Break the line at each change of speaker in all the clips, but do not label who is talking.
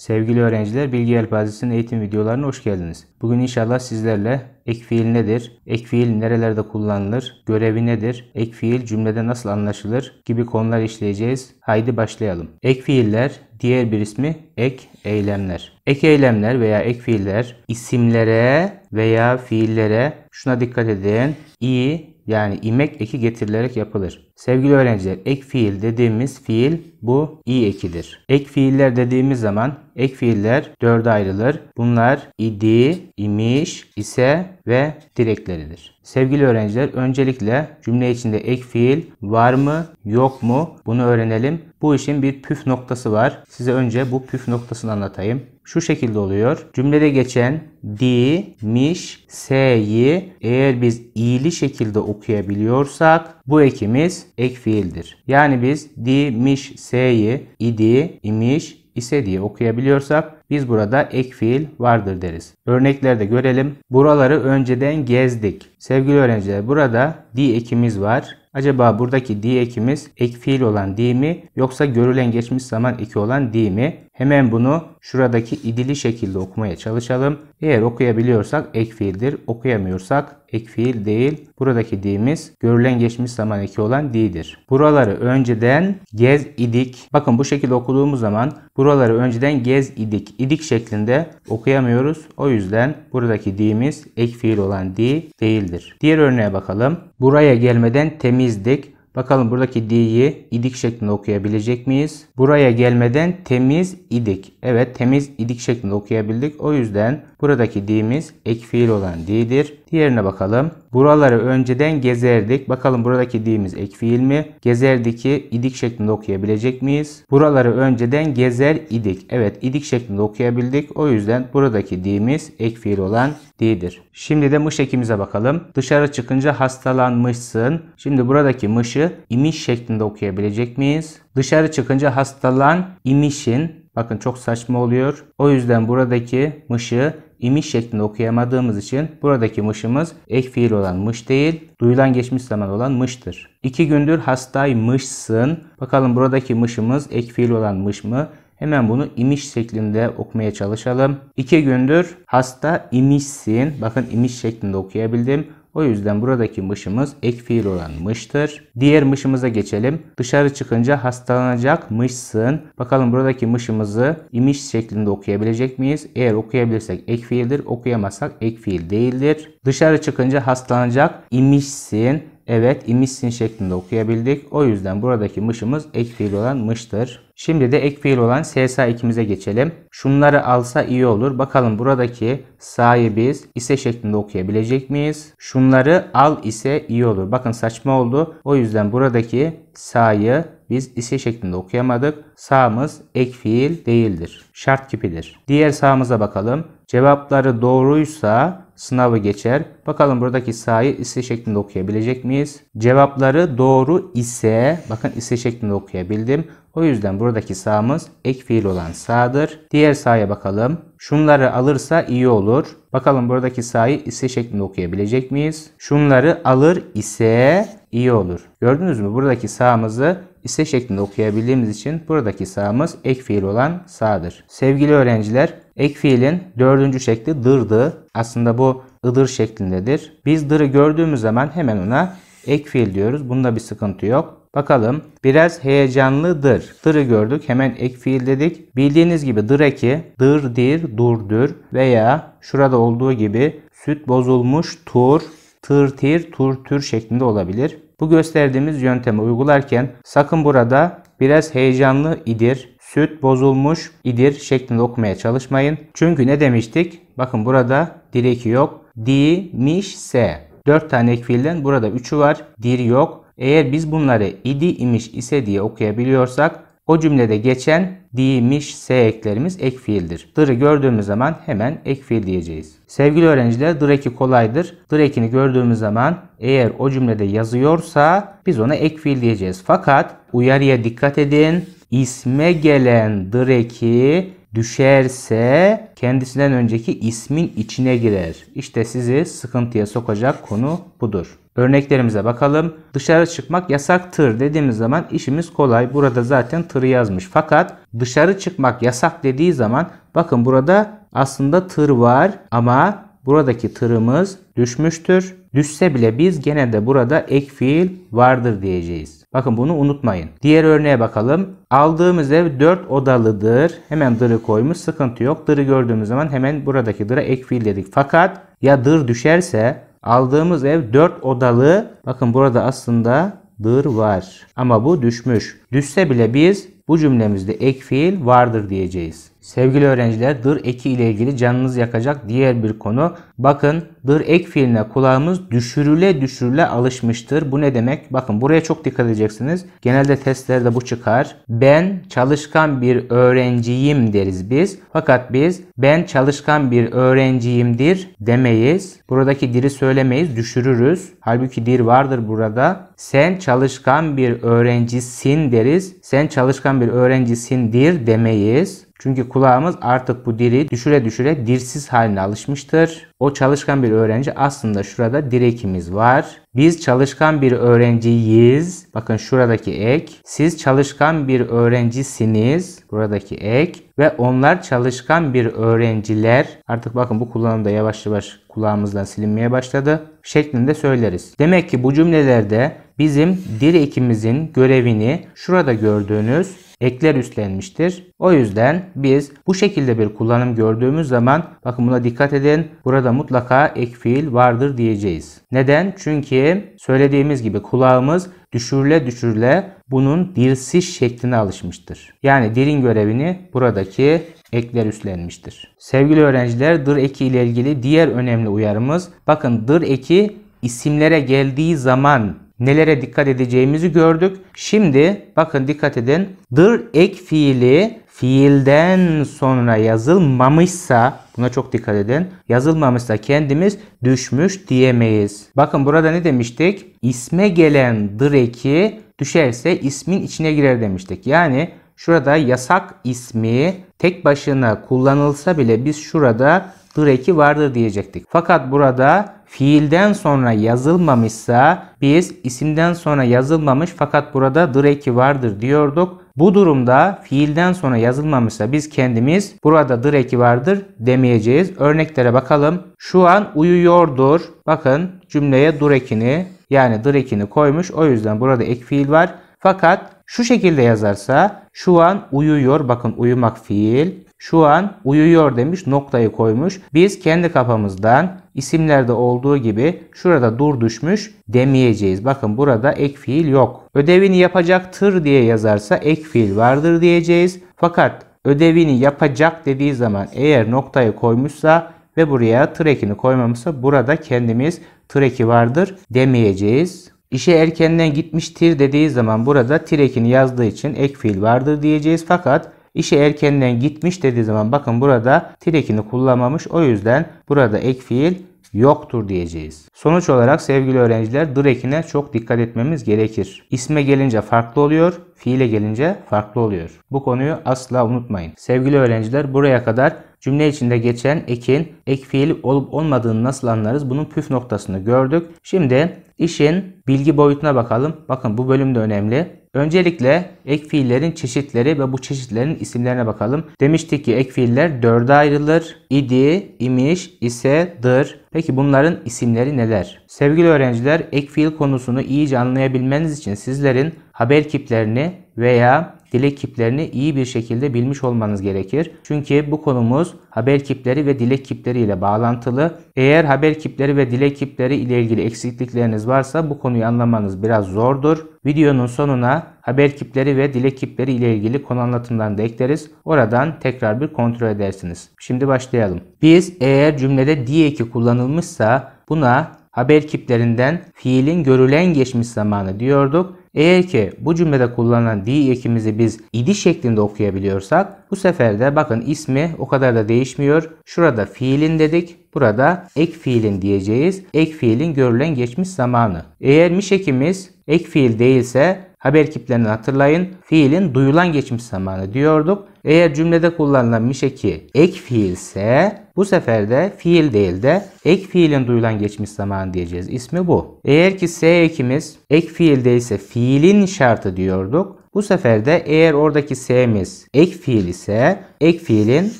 Sevgili öğrenciler, Bilgi Yelpazesi'nin eğitim videolarına hoş geldiniz. Bugün inşallah sizlerle ek fiil nedir, ek fiil nerelerde kullanılır, görevi nedir, ek fiil cümlede nasıl anlaşılır gibi konular işleyeceğiz. Haydi başlayalım. Ek fiiller diğer bir ismi ek eylemler. Ek eylemler veya ek fiiller isimlere veya fiillere şuna dikkat edin. i yani imek eki getirilerek yapılır. Sevgili öğrenciler ek fiil dediğimiz fiil bu i ekidir. Ek fiiller dediğimiz zaman ek fiiller dörde ayrılır. Bunlar idi, imiş, ise ve direkleridir. Sevgili öğrenciler öncelikle cümle içinde ek fiil var mı yok mu bunu öğrenelim. Bu işin bir püf noktası var. Size önce bu püf noktasını anlatayım. Şu şekilde oluyor. Cümlede geçen di, miş, se'yi eğer biz iyili şekilde okuyabiliyorsak bu ekimiz ek fiildir. Yani biz di, miş, se'yi, idi, imiş, ise diye okuyabiliyorsak biz burada ek fiil vardır deriz. Örneklerde görelim. Buraları önceden gezdik. Sevgili öğrenciler burada di ekimiz var. Acaba buradaki di ekimiz ek fiil olan di mi yoksa görülen geçmiş zaman eki olan di mi? Hemen bunu şuradaki idili şekilde okumaya çalışalım. Eğer okuyabiliyorsak ek fiildir. Okuyamıyorsak ek fiil değil. Buradaki di'miz görülen geçmiş zaman eki olan di'dir. Buraları önceden gez idik. Bakın bu şekilde okuduğumuz zaman buraları önceden gez idik. İdik şeklinde okuyamıyoruz. O yüzden buradaki di'miz ek fiil olan di değildir. Diğer örneğe bakalım. Buraya gelmeden temizdik. Bakalım buradaki D'yi idik şeklinde okuyabilecek miyiz? Buraya gelmeden temiz idik. Evet temiz idik şeklinde okuyabildik. O yüzden buradaki D'miz ek fiil olan D'dir. Diğerine bakalım. Buraları önceden gezerdik. Bakalım buradaki diğimiz ek fiil mi? Gezerdiki idik şeklinde okuyabilecek miyiz? Buraları önceden gezer idik. Evet idik şeklinde okuyabildik. O yüzden buradaki diğimiz ek fiil olan di'dir. Şimdi de mış ekimize bakalım. Dışarı çıkınca hastalanmışsın. Şimdi buradaki mışı imiş şeklinde okuyabilecek miyiz? Dışarı çıkınca hastalan imişin Bakın çok saçma oluyor. O yüzden buradaki mışı imiş şeklinde okuyamadığımız için buradaki mışımız ek fiil olan mış değil, duyulan geçmiş zaman olan mıştır. İki gündür hastaymışsın. Bakalım buradaki mışımız ek fiil olan mış mı? Hemen bunu imiş şeklinde okumaya çalışalım. İki gündür hasta imişsin. Bakın imiş şeklinde okuyabildim. O yüzden buradaki mışımız ek fiil olan mıştır. Diğer mışımıza geçelim. Dışarı çıkınca hastalanacak mışsın. Bakalım buradaki mışımızı imiş şeklinde okuyabilecek miyiz? Eğer okuyabilirsek ek fiildir. Okuyamazsak ek fiil değildir. Dışarı çıkınca hastalanacak imişsin. Evet imişsin şeklinde okuyabildik. O yüzden buradaki mışımız ek fiil olan mıştır. Şimdi de ek fiil olan SSA ekimize geçelim. Şunları alsa iyi olur. Bakalım buradaki sa'yı biz ise şeklinde okuyabilecek miyiz? Şunları al ise iyi olur. Bakın saçma oldu. O yüzden buradaki sa'yı biz ise şeklinde okuyamadık. Sağımız ek fiil değildir. Şart kipidir. Diğer sağımıza bakalım. Cevapları doğruysa sınavı geçer. Bakalım buradaki sayı ise şeklinde okuyabilecek miyiz? Cevapları doğru ise bakın ise şeklinde okuyabildim. O yüzden buradaki sağımız ek fiil olan sağdır. Diğer sağa bakalım. Şunları alırsa iyi olur. Bakalım buradaki sayı ise şeklinde okuyabilecek miyiz? Şunları alır ise iyi olur. Gördünüz mü? Buradaki sağımızı ise şeklinde okuyabildiğimiz için buradaki sağımız ek fiil olan sağdır. Sevgili öğrenciler, ek fiilin dördüncü şekli dırdı. Aslında bu ıdır şeklindedir. Biz dırı gördüğümüz zaman hemen ona ek fiil diyoruz. Bunda bir sıkıntı yok. Bakalım biraz heyecanlıdır. Dır'ı gördük hemen ek fiil dedik. Bildiğiniz gibi dır eki dır dir durdur veya şurada olduğu gibi süt bozulmuş tur tır tir tur tür şeklinde olabilir. Bu gösterdiğimiz yöntemi uygularken sakın burada biraz heyecanlı idir, süt bozulmuş idir şeklinde okumaya çalışmayın. Çünkü ne demiştik? Bakın burada direk yok. Di, miş, se. 4 tane ek fiilden burada 3'ü var. Dir yok. Eğer biz bunları idi imiş ise diye okuyabiliyorsak o cümlede geçen diymiş se eklerimiz ek fiildir. Dır'ı gördüğümüz zaman hemen ek fiil diyeceğiz. Sevgili öğrenciler dır eki kolaydır. Dır ekini gördüğümüz zaman eğer o cümlede yazıyorsa biz ona ek fiil diyeceğiz. Fakat uyarıya dikkat edin. İsme gelen dır eki düşerse kendisinden önceki ismin içine girer. İşte sizi sıkıntıya sokacak konu budur. Örneklerimize bakalım. Dışarı çıkmak yasaktır dediğimiz zaman işimiz kolay. Burada zaten tır yazmış. Fakat dışarı çıkmak yasak dediği zaman bakın burada aslında tır var ama buradaki tırımız düşmüştür. Düşse bile biz gene de burada ek fiil vardır diyeceğiz. Bakın bunu unutmayın. Diğer örneğe bakalım. Aldığımız ev 4 odalıdır. Hemen dırı koymuş sıkıntı yok. Dırı gördüğümüz zaman hemen buradaki dıra ek fiil dedik. Fakat ya dır düşerse Aldığımız ev 4 odalı. Bakın burada aslında dır var. Ama bu düşmüş. Düşse bile biz bu cümlemizde ek fiil vardır diyeceğiz. Sevgili öğrenciler dır eki ile ilgili canınız yakacak diğer bir konu. Bakın dır ek fiiline kulağımız düşürüle düşürüle alışmıştır. Bu ne demek? Bakın buraya çok dikkat edeceksiniz. Genelde testlerde bu çıkar. Ben çalışkan bir öğrenciyim deriz biz. Fakat biz ben çalışkan bir öğrenciyimdir demeyiz. Buradaki diri söylemeyiz. Düşürürüz. Halbuki dir vardır burada. Sen çalışkan bir öğrencisin deriz. Sen çalışkan bir öğrencisindir demeyiz. Çünkü kulağımız artık bu dili düşüre düşüre dirsiz haline alışmıştır. O çalışkan bir öğrenci aslında şurada direkimiz var. Biz çalışkan bir öğrenciyiz. Bakın şuradaki ek. Siz çalışkan bir öğrencisiniz. Buradaki ek. Ve onlar çalışkan bir öğrenciler. Artık bakın bu kullanım yavaş yavaş kulağımızdan silinmeye başladı. Şeklinde söyleriz. Demek ki bu cümlelerde bizim direkimizin görevini şurada gördüğünüz ekler üstlenmiştir. O yüzden biz bu şekilde bir kullanım gördüğümüz zaman bakın buna dikkat edin. Burada mutlaka ek fiil vardır diyeceğiz. Neden? Çünkü söylediğimiz gibi kulağımız düşürle düşürle bunun dilsiz şekline alışmıştır. Yani dilin görevini buradaki ekler üstlenmiştir. Sevgili öğrenciler dır eki ile ilgili diğer önemli uyarımız bakın dır eki isimlere geldiği zaman nelere dikkat edeceğimizi gördük. Şimdi bakın dikkat edin. Dır ek fiili fiilden sonra yazılmamışsa buna çok dikkat edin. Yazılmamışsa kendimiz düşmüş diyemeyiz. Bakın burada ne demiştik? İsme gelen dır eki düşerse ismin içine girer demiştik. Yani şurada yasak ismi tek başına kullanılsa bile biz şurada dır eki vardır diyecektik. Fakat burada fiilden sonra yazılmamışsa biz isimden sonra yazılmamış fakat burada dır eki vardır diyorduk. Bu durumda fiilden sonra yazılmamışsa biz kendimiz burada dır eki vardır demeyeceğiz. Örneklere bakalım. Şu an uyuyordur. Bakın cümleye dur ekini yani dır ekini koymuş. O yüzden burada ek fiil var. Fakat şu şekilde yazarsa şu an uyuyor. Bakın uyumak fiil. Şu an uyuyor demiş noktayı koymuş. Biz kendi kafamızdan İsimlerde olduğu gibi şurada dur düşmüş demeyeceğiz. Bakın burada ek fiil yok. Ödevini yapacaktır diye yazarsa ek fiil vardır diyeceğiz. Fakat ödevini yapacak dediği zaman eğer noktayı koymuşsa ve buraya trekini koymamışsa burada kendimiz treki vardır demeyeceğiz. İşe erkenden gitmiştir dediği zaman burada trekini yazdığı için ek fiil vardır diyeceğiz. Fakat İşe erkenden gitmiş dediği zaman bakın burada tirekini kullanmamış. O yüzden burada ek fiil yoktur diyeceğiz. Sonuç olarak sevgili öğrenciler direkine çok dikkat etmemiz gerekir. İsme gelince farklı oluyor fiile gelince farklı oluyor. Bu konuyu asla unutmayın. Sevgili öğrenciler buraya kadar Cümle içinde geçen ekin ek fiil olup olmadığını nasıl anlarız? Bunun püf noktasını gördük. Şimdi işin bilgi boyutuna bakalım. Bakın bu bölüm de önemli. Öncelikle ek fiillerin çeşitleri ve bu çeşitlerin isimlerine bakalım. Demiştik ki ek fiiller dörde ayrılır. İdi, imiş, ise, dır. Peki bunların isimleri neler? Sevgili öğrenciler, ek fiil konusunu iyice anlayabilmeniz için sizlerin haber kiplerini veya dilek kiplerini iyi bir şekilde bilmiş olmanız gerekir. Çünkü bu konumuz haber kipleri ve dilek kipleri ile bağlantılı. Eğer haber kipleri ve dilek kipleri ile ilgili eksiklikleriniz varsa bu konuyu anlamanız biraz zordur. Videonun sonuna haber kipleri ve dilek kipleri ile ilgili konu anlatımlarını da ekleriz. Oradan tekrar bir kontrol edersiniz. Şimdi başlayalım. Biz eğer cümlede diye ki kullanılmışsa buna haber kiplerinden fiilin görülen geçmiş zamanı diyorduk. Eğer ki bu cümlede kullanılan di ekimizi biz idi şeklinde okuyabiliyorsak bu sefer de bakın ismi o kadar da değişmiyor. Şurada fiilin dedik. Burada ek fiilin diyeceğiz. Ek fiilin görülen geçmiş zamanı. Eğer miş ekimiz ek fiil değilse Haber kiplerini hatırlayın. Fiilin duyulan geçmiş zamanı diyorduk. Eğer cümlede kullanılan mişeki ek fiilse bu sefer de fiil değil de ek fiilin duyulan geçmiş zamanı diyeceğiz. İsmi bu. Eğer ki S ekimiz ek fiil değilse fiilin şartı diyorduk. Bu sefer de eğer oradaki s'miz ek fiil ise ek fiilin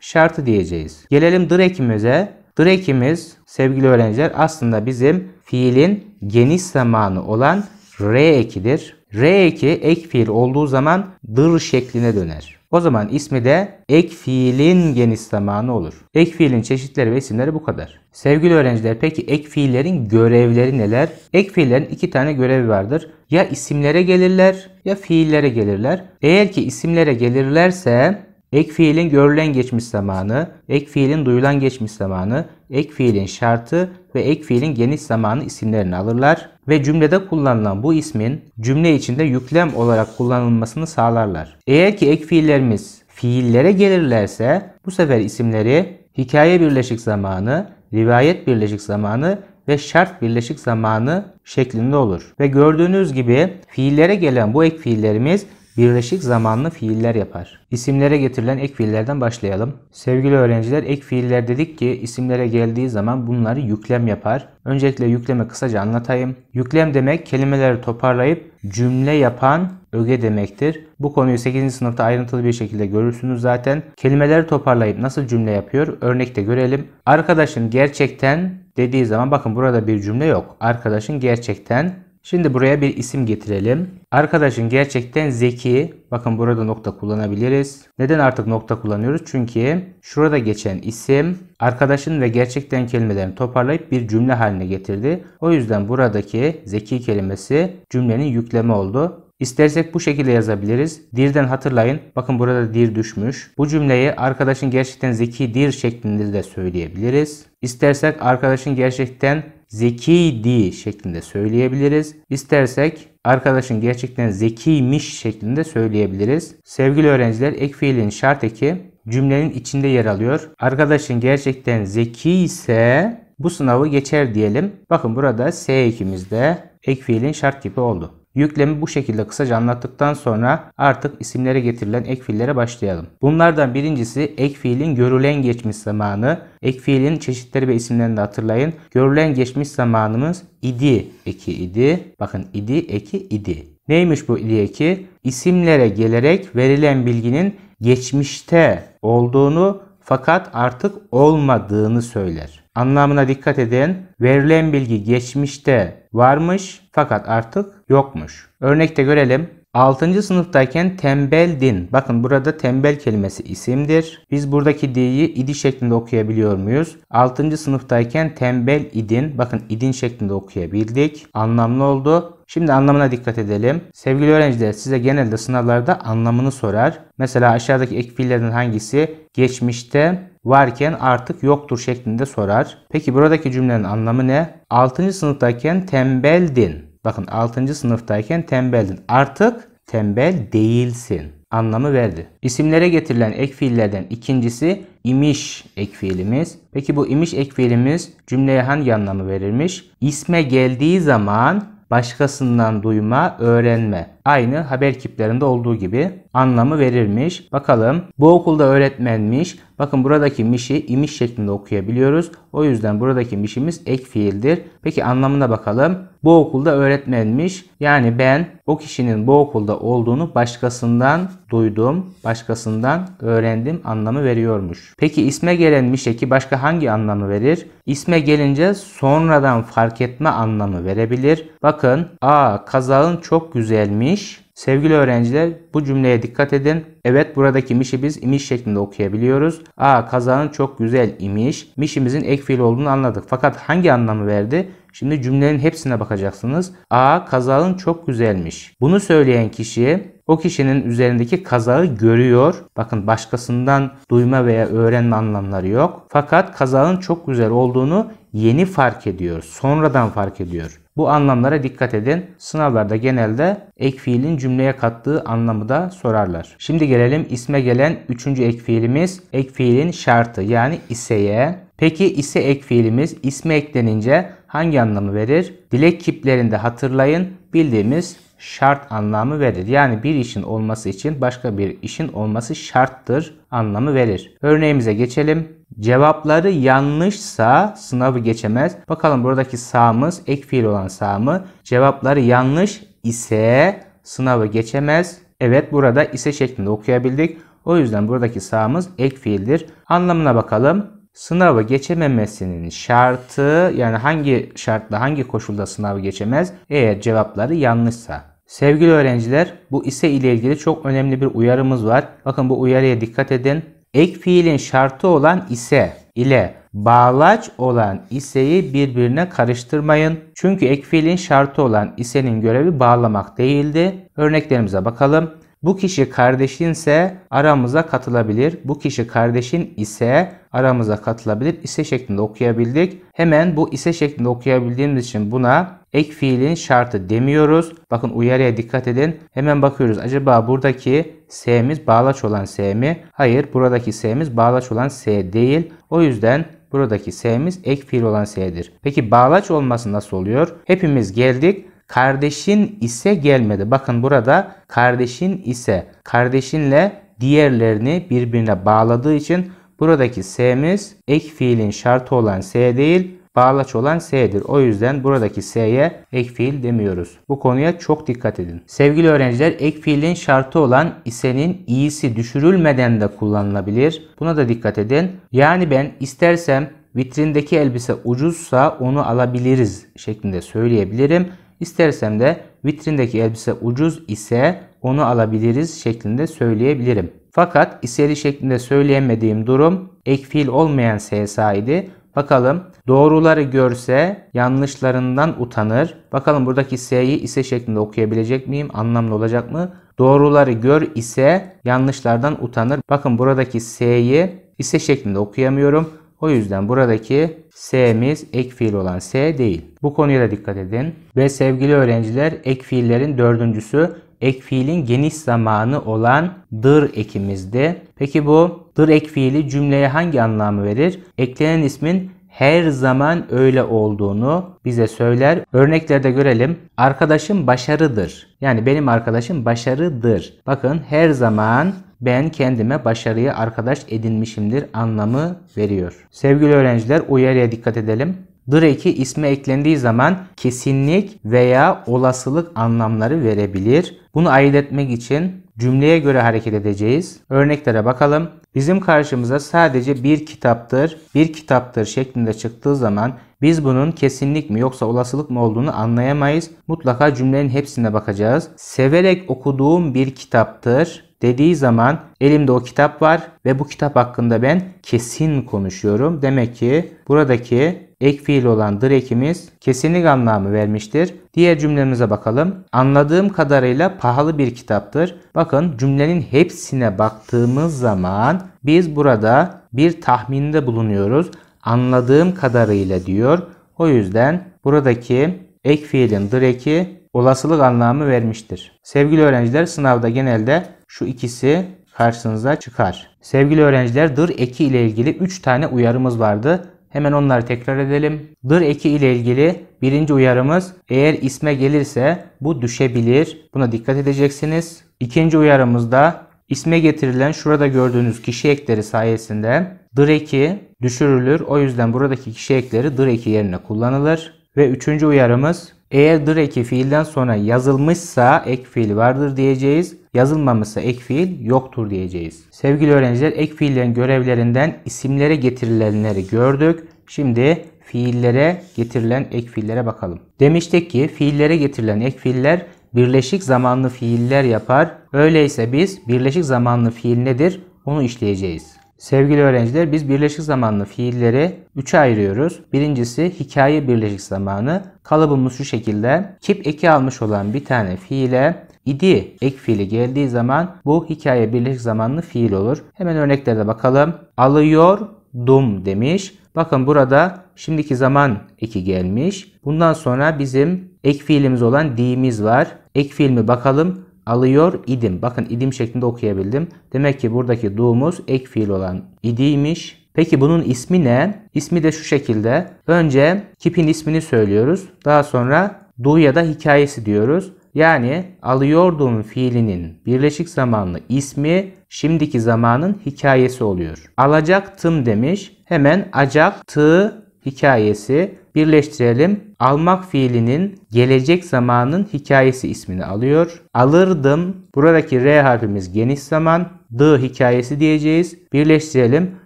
şartı diyeceğiz. Gelelim dır ekimize. Dır ekimiz sevgili öğrenciler aslında bizim fiilin geniş zamanı olan R ekidir. R eki ek fiil olduğu zaman dır şekline döner. O zaman ismi de ek fiilin geniş zamanı olur. Ek fiilin çeşitleri ve isimleri bu kadar. Sevgili öğrenciler peki ek fiillerin görevleri neler? Ek fiillerin iki tane görevi vardır. Ya isimlere gelirler ya fiillere gelirler. Eğer ki isimlere gelirlerse ek fiilin görülen geçmiş zamanı, ek fiilin duyulan geçmiş zamanı, ek fiilin şartı ve ek fiilin geniş zamanı isimlerini alırlar ve cümlede kullanılan bu ismin cümle içinde yüklem olarak kullanılmasını sağlarlar. Eğer ki ek fiillerimiz fiillere gelirlerse bu sefer isimleri hikaye birleşik zamanı, rivayet birleşik zamanı ve şart birleşik zamanı şeklinde olur. Ve gördüğünüz gibi fiillere gelen bu ek fiillerimiz Birleşik zamanlı fiiller yapar. İsimlere getirilen ek fiillerden başlayalım. Sevgili öğrenciler ek fiiller dedik ki isimlere geldiği zaman bunları yüklem yapar. Öncelikle yükleme kısaca anlatayım. Yüklem demek kelimeleri toparlayıp cümle yapan öge demektir. Bu konuyu 8. sınıfta ayrıntılı bir şekilde görürsünüz zaten. Kelimeleri toparlayıp nasıl cümle yapıyor örnekte görelim. Arkadaşın gerçekten dediği zaman bakın burada bir cümle yok. Arkadaşın gerçekten Şimdi buraya bir isim getirelim. Arkadaşın gerçekten zeki. Bakın burada nokta kullanabiliriz. Neden artık nokta kullanıyoruz? Çünkü şurada geçen isim arkadaşın ve gerçekten kelimelerini toparlayıp bir cümle haline getirdi. O yüzden buradaki zeki kelimesi cümlenin yükleme oldu. İstersek bu şekilde yazabiliriz. Dir'den hatırlayın. Bakın burada dir düşmüş. Bu cümleyi arkadaşın gerçekten zeki dir şeklinde de söyleyebiliriz. İstersek arkadaşın gerçekten zekiydi şeklinde söyleyebiliriz. İstersek arkadaşın gerçekten zekiymiş şeklinde söyleyebiliriz. Sevgili öğrenciler ek fiilin şart eki cümlenin içinde yer alıyor. Arkadaşın gerçekten zeki ise bu sınavı geçer diyelim. Bakın burada S ekimizde ek fiilin şart tipi oldu. Yüklemi bu şekilde kısaca anlattıktan sonra artık isimlere getirilen ek fiillere başlayalım. Bunlardan birincisi ek fiilin görülen geçmiş zamanı. Ek fiilin çeşitleri ve isimlerini de hatırlayın. Görülen geçmiş zamanımız idi eki idi. Bakın idi eki idi. Neymiş bu idi eki? İsimlere gelerek verilen bilginin geçmişte olduğunu fakat artık olmadığını söyler. Anlamına dikkat edin. Verilen bilgi geçmişte varmış fakat artık yokmuş. Örnekte görelim. 6. sınıftayken tembeldin. Bakın burada tembel kelimesi isimdir. Biz buradaki d'yi idi şeklinde okuyabiliyor muyuz? 6. sınıftayken tembel idin. Bakın idin şeklinde okuyabildik. Anlamlı oldu. Şimdi anlamına dikkat edelim. Sevgili öğrenciler size genelde sınavlarda anlamını sorar. Mesela aşağıdaki ek fiillerin hangisi geçmişte varken artık yoktur şeklinde sorar. Peki buradaki cümlenin anlamı ne? 6. sınıftayken tembeldin. Bakın 6. sınıftayken tembeldin. Artık tembel değilsin anlamı verdi. İsimlere getirilen ek fiillerden ikincisi imiş ek fiilimiz. Peki bu imiş ek fiilimiz cümleye hangi anlamı verilmiş? İsme geldiği zaman başkasından duyma, öğrenme. Aynı haber kiplerinde olduğu gibi anlamı verilmiş. Bakalım bu okulda öğretmenmiş. Bakın buradaki mişi imiş şeklinde okuyabiliyoruz. O yüzden buradaki mişimiz ek fiildir. Peki anlamına bakalım bu okulda öğretmenmiş. Yani ben o kişinin bu okulda olduğunu başkasından duydum, başkasından öğrendim anlamı veriyormuş. Peki isme gelen mişeki başka hangi anlamı verir? İsme gelince sonradan fark etme anlamı verebilir. Bakın aa kazağın çok güzelmiş Sevgili öğrenciler bu cümleye dikkat edin. Evet buradaki mişi biz imiş şeklinde okuyabiliyoruz. Aa kazanın çok güzel imiş. Mişimizin ek fiil olduğunu anladık. Fakat hangi anlamı verdi? Şimdi cümlenin hepsine bakacaksınız. A kazağın çok güzelmiş. Bunu söyleyen kişi o kişinin üzerindeki kazağı görüyor. Bakın başkasından duyma veya öğrenme anlamları yok. Fakat kazağın çok güzel olduğunu yeni fark ediyor. Sonradan fark ediyor. Bu anlamlara dikkat edin. Sınavlarda genelde ek fiilin cümleye kattığı anlamı da sorarlar. Şimdi gelelim isme gelen üçüncü ek fiilimiz. Ek fiilin şartı yani iseye. Peki ise ek fiilimiz isme eklenince hangi anlamı verir? Dilek kiplerinde hatırlayın bildiğimiz şart anlamı verir. Yani bir işin olması için başka bir işin olması şarttır anlamı verir. Örneğimize geçelim. Cevapları yanlışsa sınavı geçemez. Bakalım buradaki sağımız ek fiil olan sağ mı? Cevapları yanlış ise sınavı geçemez. Evet burada ise şeklinde okuyabildik. O yüzden buradaki sağımız ek fiildir. Anlamına bakalım sınavı geçememesinin şartı yani hangi şartla hangi koşulda sınavı geçemez eğer cevapları yanlışsa. Sevgili öğrenciler bu ise ile ilgili çok önemli bir uyarımız var. Bakın bu uyarıya dikkat edin. Ek fiilin şartı olan ise ile bağlaç olan iseyi birbirine karıştırmayın. Çünkü ek fiilin şartı olan isenin görevi bağlamak değildi. Örneklerimize bakalım. Bu kişi kardeşinse aramıza katılabilir. Bu kişi kardeşin ise aramıza katılabilir. İse şeklinde okuyabildik. Hemen bu ise şeklinde okuyabildiğimiz için buna ek fiilin şartı demiyoruz. Bakın uyarıya dikkat edin. Hemen bakıyoruz. Acaba buradaki s'miz bağlaç olan s mi? Hayır buradaki s'miz bağlaç olan s değil. O yüzden buradaki s'miz ek fiil olan s'dir. Peki bağlaç olması nasıl oluyor? Hepimiz geldik. Kardeşin ise gelmedi. Bakın burada kardeşin ise kardeşinle diğerlerini birbirine bağladığı için buradaki s'miz ek fiilin şartı olan s değil bağlaç olan s'dir. O yüzden buradaki s'ye ek fiil demiyoruz. Bu konuya çok dikkat edin. Sevgili öğrenciler ek fiilin şartı olan isenin i'si düşürülmeden de kullanılabilir. Buna da dikkat edin. Yani ben istersem vitrindeki elbise ucuzsa onu alabiliriz şeklinde söyleyebilirim. İstersem de vitrindeki elbise ucuz ise onu alabiliriz şeklinde söyleyebilirim. Fakat iseli şeklinde söyleyemediğim durum ek fiil olmayan SSA idi. Bakalım doğruları görse yanlışlarından utanır. Bakalım buradaki S'yi ise şeklinde okuyabilecek miyim? Anlamlı olacak mı? Doğruları gör ise yanlışlardan utanır. Bakın buradaki S'yi ise şeklinde okuyamıyorum. O yüzden buradaki S'miz ek fiil olan S değil. Bu konuya da dikkat edin. Ve sevgili öğrenciler ek fiillerin dördüncüsü ek fiilin geniş zamanı olan dır ekimizdi. Peki bu dır ek fiili cümleye hangi anlamı verir? Eklenen ismin her zaman öyle olduğunu bize söyler. Örneklerde görelim. Arkadaşım başarıdır. Yani benim arkadaşım başarıdır. Bakın her zaman ben kendime başarıyı arkadaş edinmişimdir anlamı veriyor. Sevgili öğrenciler uyarıya dikkat edelim. Drake'i isme eklendiği zaman kesinlik veya olasılık anlamları verebilir. Bunu ayırt etmek için cümleye göre hareket edeceğiz. Örneklere bakalım. Bizim karşımıza sadece bir kitaptır, bir kitaptır şeklinde çıktığı zaman biz bunun kesinlik mi yoksa olasılık mı olduğunu anlayamayız. Mutlaka cümlenin hepsine bakacağız. Severek okuduğum bir kitaptır dediği zaman elimde o kitap var ve bu kitap hakkında ben kesin konuşuyorum. Demek ki buradaki ek fiil olan direkimiz kesinlik anlamı vermiştir. Diğer cümlemize bakalım. Anladığım kadarıyla pahalı bir kitaptır. Bakın cümlenin hepsine baktığımız zaman biz burada bir tahminde bulunuyoruz. Anladığım kadarıyla diyor. O yüzden buradaki ek fiilin direki olasılık anlamı vermiştir. Sevgili öğrenciler sınavda genelde şu ikisi karşınıza çıkar. Sevgili öğrenciler dır eki ile ilgili 3 tane uyarımız vardı. Hemen onları tekrar edelim. Dır eki ile ilgili birinci uyarımız eğer isme gelirse bu düşebilir. Buna dikkat edeceksiniz. İkinci uyarımız da isme getirilen şurada gördüğünüz kişi ekleri sayesinde dır eki düşürülür. O yüzden buradaki kişi ekleri dır eki yerine kullanılır. Ve üçüncü uyarımız eğer dır eki fiilden sonra yazılmışsa ek fiil vardır diyeceğiz. Yazılmaması ek fiil yoktur diyeceğiz. Sevgili öğrenciler ek fiillerin görevlerinden isimlere getirilenleri gördük. Şimdi fiillere getirilen ek fiillere bakalım. Demiştik ki fiillere getirilen ek fiiller birleşik zamanlı fiiller yapar. Öyleyse biz birleşik zamanlı fiil nedir? Onu işleyeceğiz. Sevgili öğrenciler biz birleşik zamanlı fiilleri 3'e ayırıyoruz. Birincisi hikaye birleşik zamanı. Kalıbımız şu şekilde. Kip eki almış olan bir tane fiile idi ek fiili geldiği zaman bu hikaye birleşik zamanlı fiil olur. Hemen örneklere bakalım. Alıyor dum demiş. Bakın burada şimdiki zaman eki gelmiş. Bundan sonra bizim ek fiilimiz olan di'miz var. Ek fiilimi bakalım alıyor idim. Bakın idim şeklinde okuyabildim. Demek ki buradaki do'muz ek fiil olan idiymiş. Peki bunun ismi ne? İsmi de şu şekilde. Önce kipin ismini söylüyoruz. Daha sonra du ya da hikayesi diyoruz. Yani alıyordum fiilinin birleşik zamanlı ismi şimdiki zamanın hikayesi oluyor. Alacaktım demiş. Hemen acaktı hikayesi birleştirelim. Almak fiilinin gelecek zamanın hikayesi ismini alıyor. Alırdım. Buradaki R harfimiz geniş zaman. D hikayesi diyeceğiz. Birleştirelim.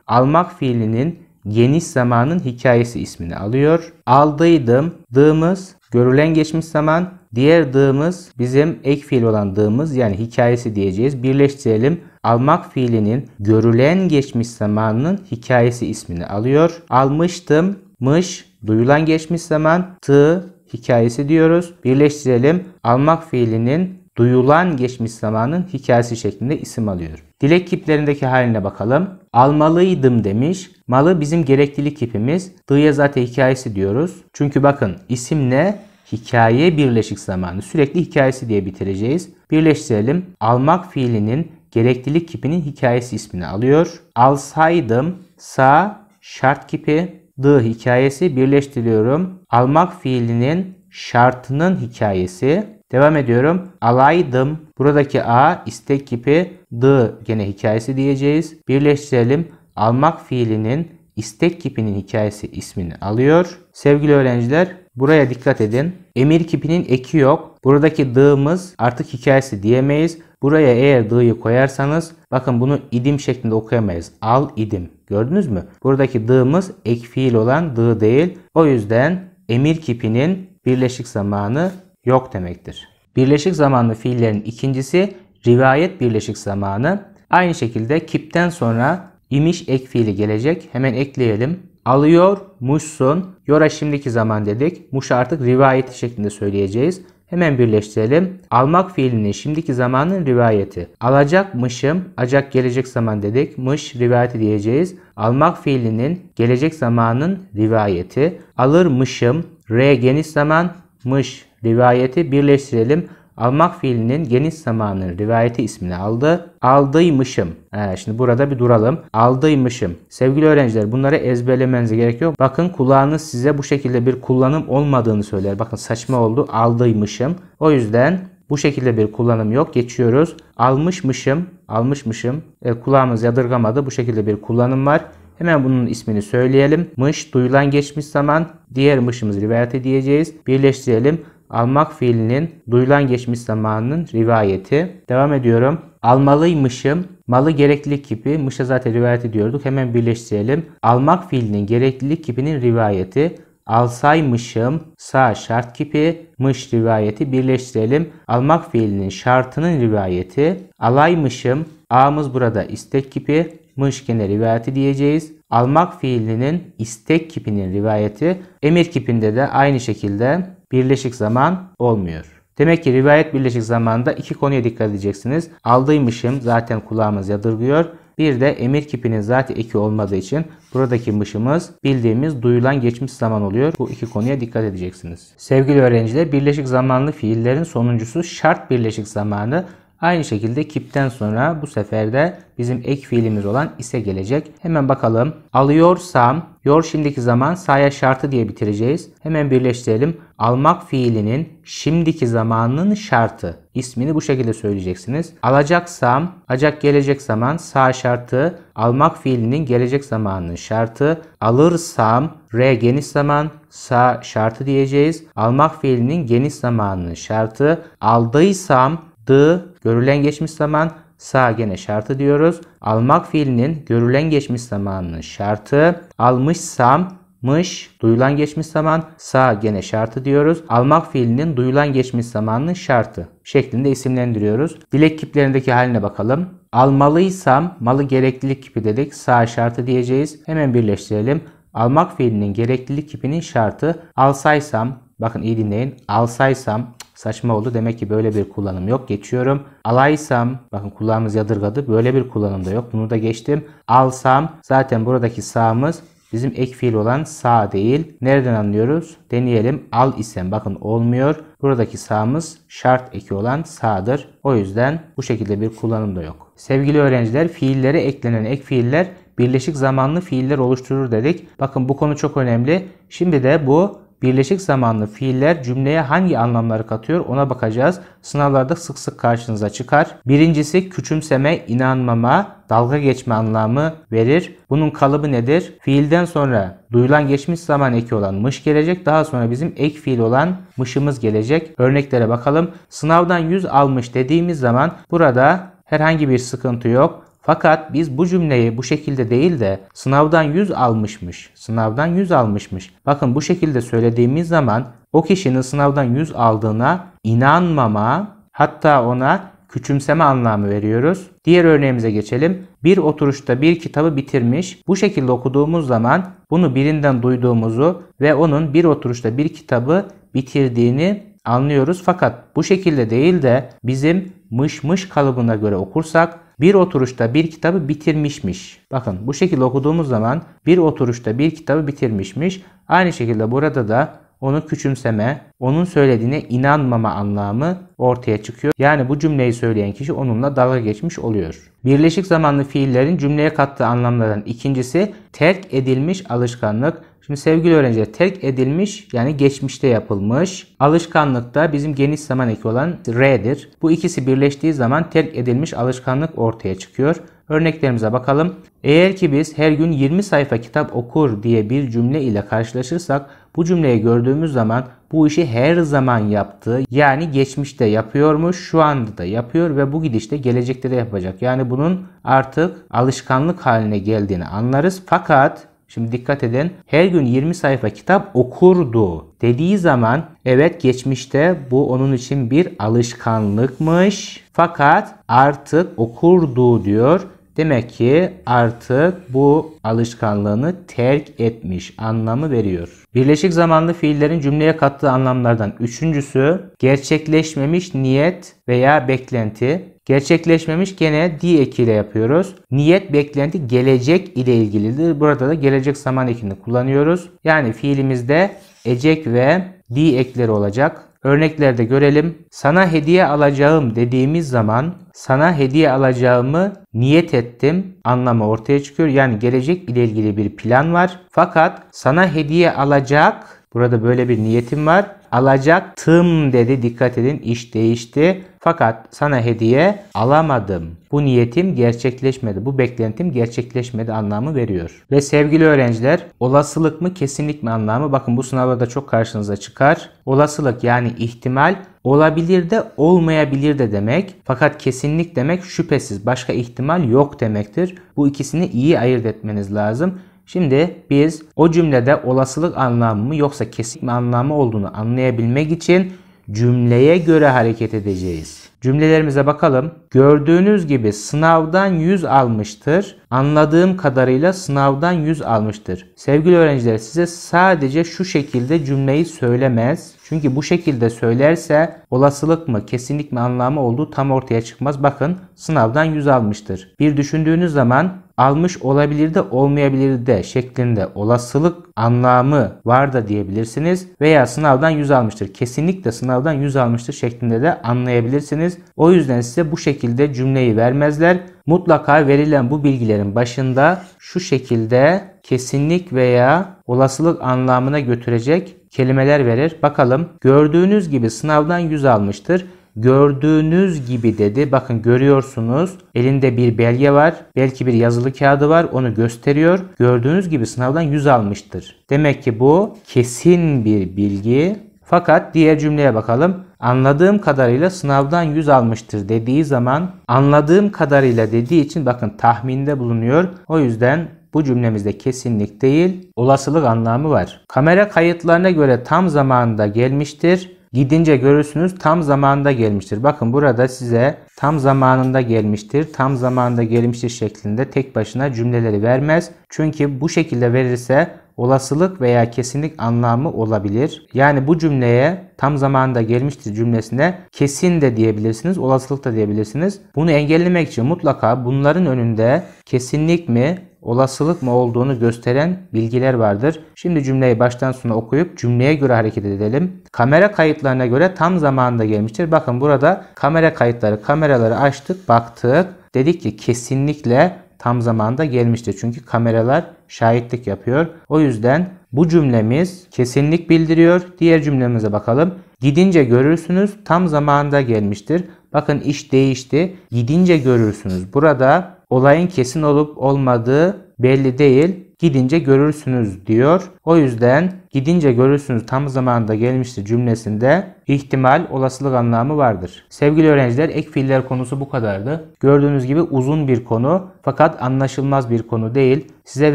Almak fiilinin geniş zamanın hikayesi ismini alıyor. Aldıydım. D'ımız görülen geçmiş zaman. Diğer dığımız bizim ek fiil olan dığımız yani hikayesi diyeceğiz. Birleştirelim. Almak fiilinin görülen geçmiş zamanının hikayesi ismini alıyor. Almıştım, mış, duyulan geçmiş zaman, tı, hikayesi diyoruz. Birleştirelim. Almak fiilinin duyulan geçmiş zamanın hikayesi şeklinde isim alıyor. Dilek kiplerindeki haline bakalım. Almalıydım demiş. Malı bizim gereklilik kipimiz. Dıya zaten hikayesi diyoruz. Çünkü bakın isim ne? hikaye birleşik zamanlı. Sürekli hikayesi diye bitireceğiz. Birleştirelim. Almak fiilinin gereklilik kipinin hikayesi ismini alıyor. Alsaydım sa şart kipi dı hikayesi birleştiriyorum. Almak fiilinin şartının hikayesi. Devam ediyorum. Alaydım. Buradaki a istek kipi dı gene hikayesi diyeceğiz. Birleştirelim. Almak fiilinin istek kipinin hikayesi ismini alıyor. Sevgili öğrenciler Buraya dikkat edin. Emir kipinin eki yok. Buradaki dığımız artık hikayesi diyemeyiz. Buraya eğer dığı koyarsanız bakın bunu idim şeklinde okuyamayız. Al idim. Gördünüz mü? Buradaki dığımız ek fiil olan dığı değil. O yüzden emir kipinin birleşik zamanı yok demektir. Birleşik zamanlı fiillerin ikincisi rivayet birleşik zamanı. Aynı şekilde kipten sonra imiş ek fiili gelecek. Hemen ekleyelim. Alıyor, alıyormuşsun. Yora şimdiki zaman dedik. Muş artık rivayeti şeklinde söyleyeceğiz. Hemen birleştirelim. Almak fiilinin şimdiki zamanın rivayeti. Alacakmışım, acak gelecek zaman dedik. Mış rivayeti diyeceğiz. Almak fiilinin gelecek zamanın rivayeti. Alırmışım, re geniş zaman, mış rivayeti birleştirelim. Almak fiilinin geniş zamanın rivayeti ismini aldı. Aldıymışım. Ee, şimdi burada bir duralım. Aldıymışım. Sevgili öğrenciler bunları ezberlemenize gerek yok. Bakın kulağınız size bu şekilde bir kullanım olmadığını söyler. Bakın saçma oldu. Aldıymışım. O yüzden bu şekilde bir kullanım yok. Geçiyoruz. Almışmışım. Almışmışım. E, kulağımız yadırgamadı. Bu şekilde bir kullanım var. Hemen bunun ismini söyleyelim. Mış duyulan geçmiş zaman diğer mışımız rivayet edeceğiz. Birleştirelim. Almak fiilinin duyulan geçmiş zamanının rivayeti. Devam ediyorum. Almalıymışım. Malı gereklilik kipi. Mışa zaten rivayet ediyorduk. Hemen birleştirelim. Almak fiilinin gereklilik kipinin rivayeti. Alsaymışım sağ şart kipi mış rivayeti birleştirelim. Almak fiilinin şartının rivayeti. Alaymışım ağımız burada istek kipi mış gene rivayeti diyeceğiz. Almak fiilinin istek kipinin rivayeti. Emir kipinde de aynı şekilde birleşik zaman olmuyor. Demek ki rivayet birleşik zamanda iki konuya dikkat edeceksiniz. Aldıymışım zaten kulağımız yadırgıyor. Bir de emir kipinin zaten eki olmadığı için buradaki mışımız bildiğimiz duyulan geçmiş zaman oluyor. Bu iki konuya dikkat edeceksiniz. Sevgili öğrenciler birleşik zamanlı fiillerin sonuncusu şart birleşik zamanı Aynı şekilde kipten sonra bu sefer de bizim ek fiilimiz olan ise gelecek. Hemen bakalım. Alıyorsam Yor şimdiki zaman saya şartı diye bitireceğiz. Hemen birleştirelim. Almak fiilinin şimdiki zamanının şartı. İsmini bu şekilde söyleyeceksiniz. Alacaksam, acak gelecek zaman sağ şartı. Almak fiilinin gelecek zamanının şartı. Alırsam, re geniş zaman, sağ şartı diyeceğiz. Almak fiilinin geniş zamanının şartı. Aldıysam, D. Görülen geçmiş zaman sağ gene şartı diyoruz. Almak fiilinin görülen geçmiş zamanının şartı almışsam mış duyulan geçmiş zaman sağ gene şartı diyoruz. Almak fiilinin duyulan geçmiş zamanının şartı şeklinde isimlendiriyoruz. Dilek kiplerindeki haline bakalım. Almalıysam malı gereklilik kipi dedik. Sağ şartı diyeceğiz. Hemen birleştirelim. Almak fiilinin gereklilik kipinin şartı alsaysam bakın iyi dinleyin alsaysam Saçma oldu. Demek ki böyle bir kullanım yok. Geçiyorum. Alaysam bakın kulağımız yadırgadı. Böyle bir kullanım da yok. Bunu da geçtim. Alsam zaten buradaki sağımız bizim ek fiil olan sağ değil. Nereden anlıyoruz? Deneyelim. Al isem bakın olmuyor. Buradaki sağımız şart eki olan sağdır. O yüzden bu şekilde bir kullanım da yok. Sevgili öğrenciler fiillere eklenen ek fiiller birleşik zamanlı fiiller oluşturur dedik. Bakın bu konu çok önemli. Şimdi de bu Birleşik zamanlı fiiller cümleye hangi anlamları katıyor ona bakacağız. Sınavlarda sık sık karşınıza çıkar. Birincisi küçümseme, inanmama, dalga geçme anlamı verir. Bunun kalıbı nedir? Fiilden sonra duyulan geçmiş zaman eki olan mış gelecek. Daha sonra bizim ek fiil olan mışımız gelecek. Örneklere bakalım. Sınavdan 100 almış dediğimiz zaman burada herhangi bir sıkıntı yok. Fakat biz bu cümleyi bu şekilde değil de sınavdan 100 almışmış, sınavdan 100 almışmış. Bakın bu şekilde söylediğimiz zaman o kişinin sınavdan 100 aldığına inanmama hatta ona küçümseme anlamı veriyoruz. Diğer örneğimize geçelim. Bir oturuşta bir kitabı bitirmiş. Bu şekilde okuduğumuz zaman bunu birinden duyduğumuzu ve onun bir oturuşta bir kitabı bitirdiğini anlıyoruz. Fakat bu şekilde değil de bizim mış mış kalıbına göre okursak bir oturuşta bir kitabı bitirmişmiş. Bakın bu şekilde okuduğumuz zaman bir oturuşta bir kitabı bitirmişmiş. Aynı şekilde burada da onu küçümseme, onun söylediğine inanmama anlamı ortaya çıkıyor. Yani bu cümleyi söyleyen kişi onunla dalga geçmiş oluyor. Birleşik zamanlı fiillerin cümleye kattığı anlamlardan ikincisi terk edilmiş alışkanlık. Şimdi sevgili öğrenciler terk edilmiş yani geçmişte yapılmış. Alışkanlık da bizim geniş zaman eki olan R'dir. Bu ikisi birleştiği zaman terk edilmiş alışkanlık ortaya çıkıyor. Örneklerimize bakalım. Eğer ki biz her gün 20 sayfa kitap okur diye bir cümle ile karşılaşırsak bu cümleyi gördüğümüz zaman bu işi her zaman yaptığı yani geçmişte yapıyormuş şu anda da yapıyor ve bu gidişte gelecekte de yapacak. Yani bunun artık alışkanlık haline geldiğini anlarız. Fakat Şimdi dikkat edin. Her gün 20 sayfa kitap okurdu dediği zaman evet geçmişte bu onun için bir alışkanlıkmış. Fakat artık okurdu diyor Demek ki artık bu alışkanlığını terk etmiş anlamı veriyor. Birleşik zamanlı fiillerin cümleye kattığı anlamlardan üçüncüsü gerçekleşmemiş niyet veya beklenti. Gerçekleşmemiş gene di ekiyle yapıyoruz. Niyet beklenti gelecek ile ilgilidir. Burada da gelecek zaman ekini kullanıyoruz. Yani fiilimizde ecek ve di ekleri olacak. Örneklerde görelim. Sana hediye alacağım dediğimiz zaman sana hediye alacağımı niyet ettim anlamı ortaya çıkıyor. Yani gelecek ile ilgili bir plan var. Fakat sana hediye alacak burada böyle bir niyetim var alacaktım dedi. Dikkat edin iş değişti. Fakat sana hediye alamadım. Bu niyetim gerçekleşmedi. Bu beklentim gerçekleşmedi anlamı veriyor. Ve sevgili öğrenciler olasılık mı kesinlik mi anlamı bakın bu sınavda da çok karşınıza çıkar. Olasılık yani ihtimal olabilir de olmayabilir de demek. Fakat kesinlik demek şüphesiz başka ihtimal yok demektir. Bu ikisini iyi ayırt etmeniz lazım. Şimdi biz o cümlede olasılık anlamı mı yoksa kesik mi anlamı olduğunu anlayabilmek için cümleye göre hareket edeceğiz. Cümlelerimize bakalım. Gördüğünüz gibi sınavdan 100 almıştır. Anladığım kadarıyla sınavdan 100 almıştır. Sevgili öğrenciler size sadece şu şekilde cümleyi söylemez. Çünkü bu şekilde söylerse olasılık mı kesinlik mi anlamı olduğu tam ortaya çıkmaz. Bakın sınavdan 100 almıştır. Bir düşündüğünüz zaman almış olabilir de olmayabilir de şeklinde olasılık anlamı var da diyebilirsiniz veya sınavdan 100 almıştır. Kesinlikle sınavdan 100 almıştır şeklinde de anlayabilirsiniz. O yüzden size bu şekilde cümleyi vermezler. Mutlaka verilen bu bilgilerin başında şu şekilde kesinlik veya olasılık anlamına götürecek kelimeler verir. Bakalım gördüğünüz gibi sınavdan 100 almıştır. Gördüğünüz gibi dedi. Bakın görüyorsunuz. Elinde bir belge var. Belki bir yazılı kağıdı var. Onu gösteriyor. Gördüğünüz gibi sınavdan 100 almıştır. Demek ki bu kesin bir bilgi. Fakat diğer cümleye bakalım. Anladığım kadarıyla sınavdan 100 almıştır dediği zaman anladığım kadarıyla dediği için bakın tahminde bulunuyor. O yüzden bu cümlemizde kesinlik değil, olasılık anlamı var. Kamera kayıtlarına göre tam zamanında gelmiştir. Gidince görürsünüz tam zamanında gelmiştir. Bakın burada size tam zamanında gelmiştir, tam zamanında gelmiştir şeklinde tek başına cümleleri vermez. Çünkü bu şekilde verirse olasılık veya kesinlik anlamı olabilir. Yani bu cümleye tam zamanında gelmiştir cümlesine kesin de diyebilirsiniz, olasılık da diyebilirsiniz. Bunu engellemek için mutlaka bunların önünde kesinlik mi, olasılık mı olduğunu gösteren bilgiler vardır. Şimdi cümleyi baştan sona okuyup cümleye göre hareket edelim. Kamera kayıtlarına göre tam zamanında gelmiştir. Bakın burada kamera kayıtları, kameraları açtık, baktık. Dedik ki kesinlikle tam zamanda gelmiştir. Çünkü kameralar şahitlik yapıyor. O yüzden bu cümlemiz kesinlik bildiriyor. Diğer cümlemize bakalım. Gidince görürsünüz tam zamanda gelmiştir. Bakın iş değişti. Gidince görürsünüz. Burada Olayın kesin olup olmadığı belli değil. Gidince görürsünüz diyor. O yüzden gidince görürsünüz tam zamanında gelmişti cümlesinde ihtimal, olasılık anlamı vardır. Sevgili öğrenciler ek fiiller konusu bu kadardı. Gördüğünüz gibi uzun bir konu fakat anlaşılmaz bir konu değil. Size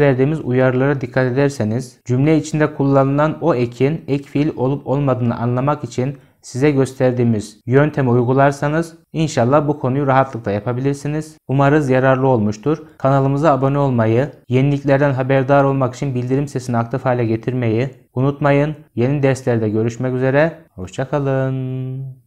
verdiğimiz uyarılara dikkat ederseniz cümle içinde kullanılan o ekin ek fiil olup olmadığını anlamak için size gösterdiğimiz yöntemi uygularsanız inşallah bu konuyu rahatlıkla yapabilirsiniz. Umarız yararlı olmuştur. Kanalımıza abone olmayı, yeniliklerden haberdar olmak için bildirim sesini aktif hale getirmeyi unutmayın. Yeni derslerde görüşmek üzere. Hoşçakalın.